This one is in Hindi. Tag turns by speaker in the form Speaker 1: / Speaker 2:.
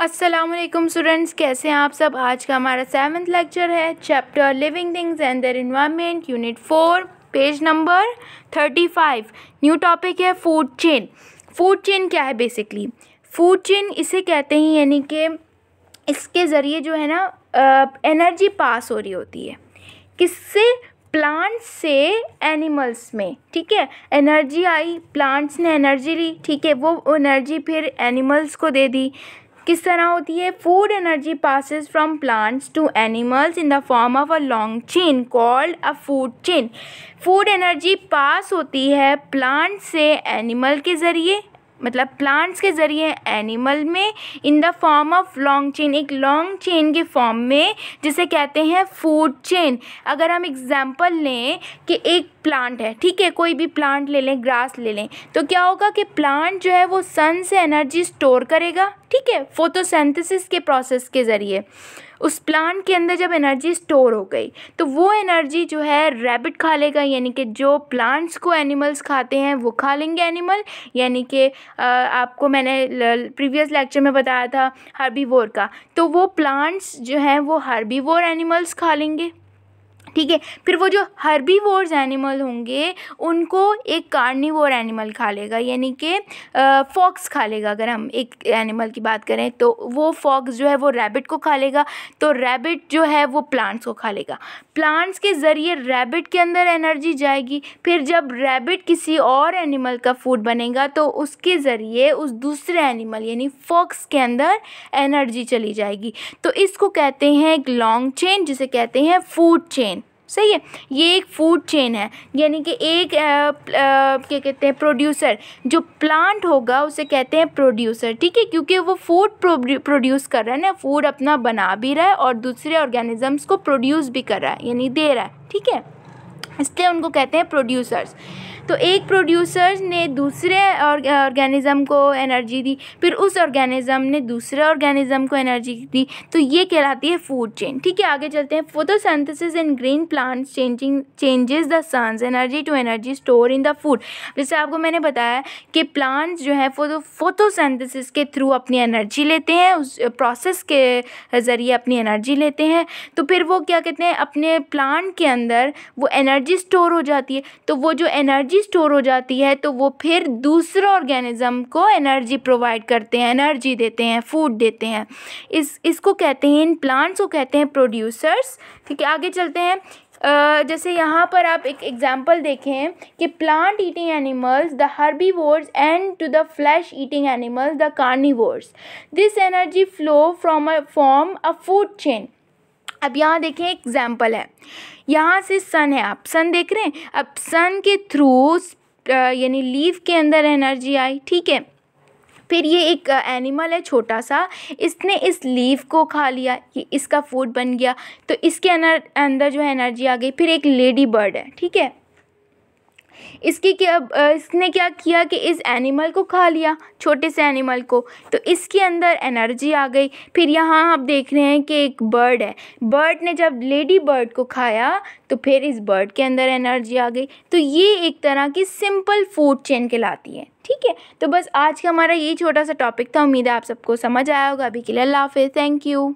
Speaker 1: असलम स्टूडेंट्स कैसे हैं आप सब आज का हमारा सेवन्थ लेक्चर है chapter living things and their environment unit four page number thirty five new topic है फूड चेन फूड चेन क्या है बेसिकली फूड चेन इसे कहते हैं यानी कि इसके ज़रिए जो है ना एनर्जी पास हो रही होती है किससे प्लांट्स से एनिमल्स में ठीक है एनर्जी आई प्लांट्स ने एनर्जी ली ठीक है वो एनर्जी फिर एनिमल्स को दे दी किस तरह होती है food energy passes from plants to animals in the form of a long chain called a food chain food energy pass होती है प्लांट से एनिमल के ज़रिए मतलब प्लांट्स के ज़रिए एनिमल में in the form of long chain एक लॉन्ग चेन के फॉर्म में जिसे कहते हैं फूड चेन अगर हम एग्जाम्पल लें कि एक प्लांट है ठीक है कोई भी प्लांट ले लें ग्रास ले लें तो क्या होगा कि प्लांट जो है वो सन से एनर्जी स्टोर करेगा ठीक है फोटोसेंथेसिस के प्रोसेस के ज़रिए उस प्लांट के अंदर जब एनर्जी स्टोर हो गई तो वो एनर्जी जो है रैबिट खा लेगा यानी कि जो प्लांट्स को एनिमल्स खाते हैं वो खा लेंगे एनिमल यानी कि आपको मैंने प्रीवियस लेक्चर में बताया था हर्बीवोर का तो वो प्लांट्स जो हैं वो हर्बीवोर एनिमल्स खा लेंगे ठीक है फिर वो जो हर्बी वोर्स एनिमल होंगे उनको एक कार्निवोर एनिमल खा लेगा यानी कि फॉक्स खा लेगा अगर हम एक एनिमल की बात करें तो वो फॉक्स जो है वो रैबिट को खा लेगा तो रैबिट जो है वो प्लांट्स को खा लेगा प्लांट्स के ज़रिए रैबिट के अंदर एनर्जी जाएगी फिर जब रैबिट किसी और एनिमल का फूड बनेगा तो उसके ज़रिए उस दूसरे एनिमल यानी फॉक्स के अंदर एनर्जी चली जाएगी तो इसको कहते हैं एक लॉन्ग चेन जिसे कहते हैं फूड चेन सही है ये एक फूड चेन है यानी कि एक क्या कहते हैं प्रोड्यूसर जो प्लांट होगा उसे कहते हैं प्रोड्यूसर ठीक है क्योंकि वो फूड प्रोड्यूस कर रहा है ना फूड अपना बना भी रहा है और दूसरे ऑर्गेनिजम्स को प्रोड्यूस भी कर रहा है यानी दे रहा है ठीक है इसलिए उनको कहते हैं प्रोड्यूसर्स तो एक प्रोड्यूसर ने दूसरे ऑर्गेनिज़म को एनर्जी दी फिर उस ऑर्गेनिज्म ने दूसरे ऑर्गेनिज़म को एनर्जी दी तो ये कहलाती है फूड चेन ठीक है आगे चलते हैं photosynthesis in green plants changing changes the sun's energy to energy store in the food जैसे आपको मैंने बताया कि प्लांट्स जो है फोटो फोटोसिंथेसिस के थ्रू अपनी एनर्जी लेते हैं उस प्रोसेस के ज़रिए अपनी एनर्जी लेते हैं तो फिर वो क्या कहते हैं अपने प्लांट के अंदर वो एनर्जी स्टोर हो जाती है तो वो जो एनर्जी एनर्जी स्टोर हो जाती है तो वो फिर दूसरे ऑर्गेनिज्म को एनर्जी प्रोवाइड करते हैं एनर्जी देते हैं फूड देते हैं इस इसको कहते हैं इन प्लांट्स को कहते हैं प्रोड्यूसर्स ठीक है आगे चलते हैं Uh, जैसे यहाँ पर आप एक एग्जाम्पल देखें कि plant eating animals the herbivores and to the flesh eating animals the carnivores this energy flow from a form a food chain अब यहाँ देखें एग्जाम्पल है यहाँ से सन है आप सन देख रहे हैं अब सन के थ्रू यानी लीव के अंदर एनर्जी आई ठीक है फिर ये एक एनिमल है छोटा सा इसने इस लीव को खा लिया ये इसका फूड बन गया तो इसके अंदर जो है एनर्जी आ गई फिर एक लेडी बर्ड है ठीक है इसकी क्या इसने क्या किया कि इस एनिमल को खा लिया छोटे से एनिमल को तो इसके अंदर एनर्जी आ गई फिर यहाँ आप देख रहे हैं कि एक बर्ड है बर्ड ने जब लेडी बर्ड को खाया तो फिर इस बर्ड के अंदर एनर्जी आ गई तो ये एक तरह की सिंपल फूड चेन कहलाती है ठीक है तो बस आज का हमारा ये छोटा सा टॉपिक था उम्मीद है आप सबको समझ आया होगा अभी के लिए अल्लाह हाफिज़ थैंक यू